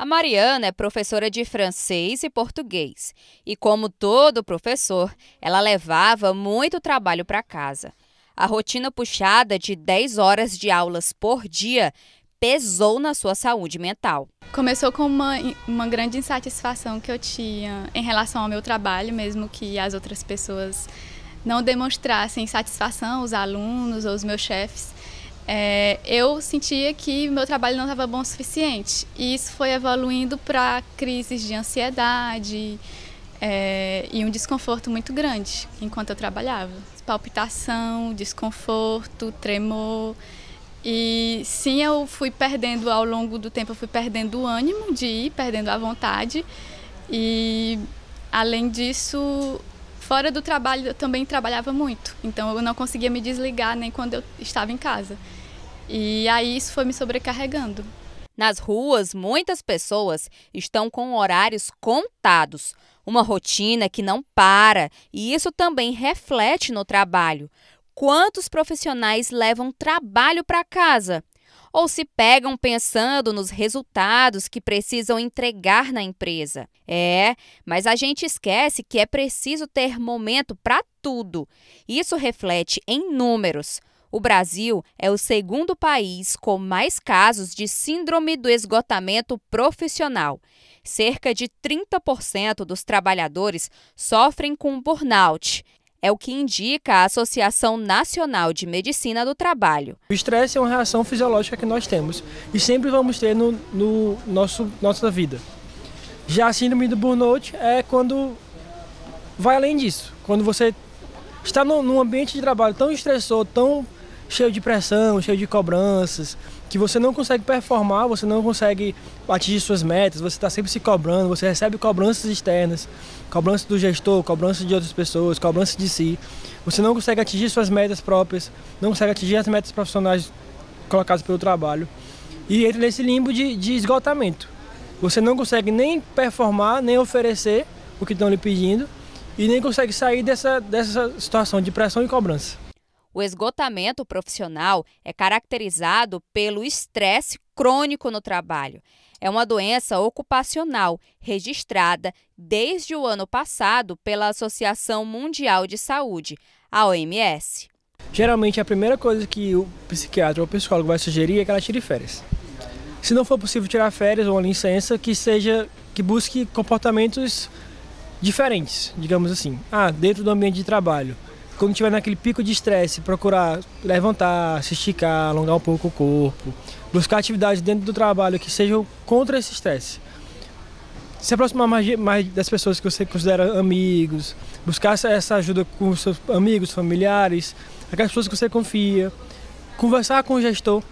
A Mariana é professora de francês e português, e como todo professor, ela levava muito trabalho para casa. A rotina puxada de 10 horas de aulas por dia pesou na sua saúde mental. Começou com uma, uma grande insatisfação que eu tinha em relação ao meu trabalho, mesmo que as outras pessoas não demonstrassem satisfação, os alunos ou os meus chefes é, eu sentia que meu trabalho não estava bom o suficiente. E isso foi evoluindo para crises de ansiedade é, e um desconforto muito grande enquanto eu trabalhava. Palpitação, desconforto, tremor. E sim, eu fui perdendo ao longo do tempo, eu fui perdendo o ânimo de ir, perdendo a vontade. E além disso, Fora do trabalho, eu também trabalhava muito, então eu não conseguia me desligar nem quando eu estava em casa. E aí isso foi me sobrecarregando. Nas ruas, muitas pessoas estão com horários contados, uma rotina que não para, e isso também reflete no trabalho. Quantos profissionais levam trabalho para casa? ou se pegam pensando nos resultados que precisam entregar na empresa. É, mas a gente esquece que é preciso ter momento para tudo. Isso reflete em números. O Brasil é o segundo país com mais casos de síndrome do esgotamento profissional. Cerca de 30% dos trabalhadores sofrem com burnout, é o que indica a Associação Nacional de Medicina do Trabalho. O estresse é uma reação fisiológica que nós temos e sempre vamos ter no, no nosso nossa vida. Já a síndrome do burnout é quando vai além disso, quando você está num ambiente de trabalho tão estressor, tão cheio de pressão, cheio de cobranças, que você não consegue performar, você não consegue atingir suas metas, você está sempre se cobrando, você recebe cobranças externas, cobrança do gestor, cobrança de outras pessoas, cobrança de si. Você não consegue atingir suas metas próprias, não consegue atingir as metas profissionais colocadas pelo trabalho e entra nesse limbo de, de esgotamento. Você não consegue nem performar, nem oferecer o que estão lhe pedindo e nem consegue sair dessa, dessa situação de pressão e cobrança. O esgotamento profissional é caracterizado pelo estresse crônico no trabalho. É uma doença ocupacional registrada desde o ano passado pela Associação Mundial de Saúde, a OMS. Geralmente a primeira coisa que o psiquiatra ou o psicólogo vai sugerir é que ela tire férias. Se não for possível tirar férias ou uma licença, que seja que busque comportamentos diferentes, digamos assim. Ah, dentro do ambiente de trabalho quando tiver naquele pico de estresse, procurar levantar, se esticar, alongar um pouco o corpo, buscar atividades dentro do trabalho que sejam contra esse estresse. Se aproximar mais, mais, das pessoas que você considera amigos, buscar essa ajuda com seus amigos, familiares, aquelas pessoas que você confia, conversar com o gestor,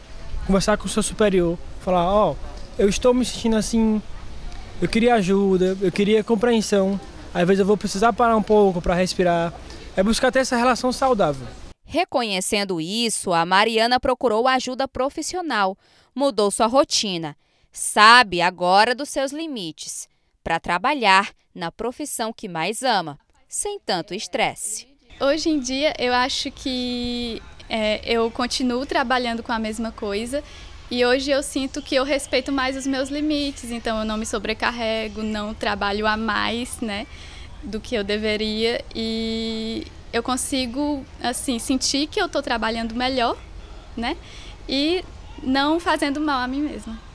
conversar com o seu superior, falar, ó, oh, eu estou me sentindo assim, eu queria ajuda, eu queria compreensão, às vezes eu vou precisar parar um pouco para respirar, é buscar ter essa relação saudável. Reconhecendo isso, a Mariana procurou ajuda profissional, mudou sua rotina, sabe agora dos seus limites, para trabalhar na profissão que mais ama, sem tanto estresse. Hoje em dia, eu acho que é, eu continuo trabalhando com a mesma coisa e hoje eu sinto que eu respeito mais os meus limites, então eu não me sobrecarrego, não trabalho a mais, né? do que eu deveria e eu consigo assim sentir que eu estou trabalhando melhor, né? E não fazendo mal a mim mesma.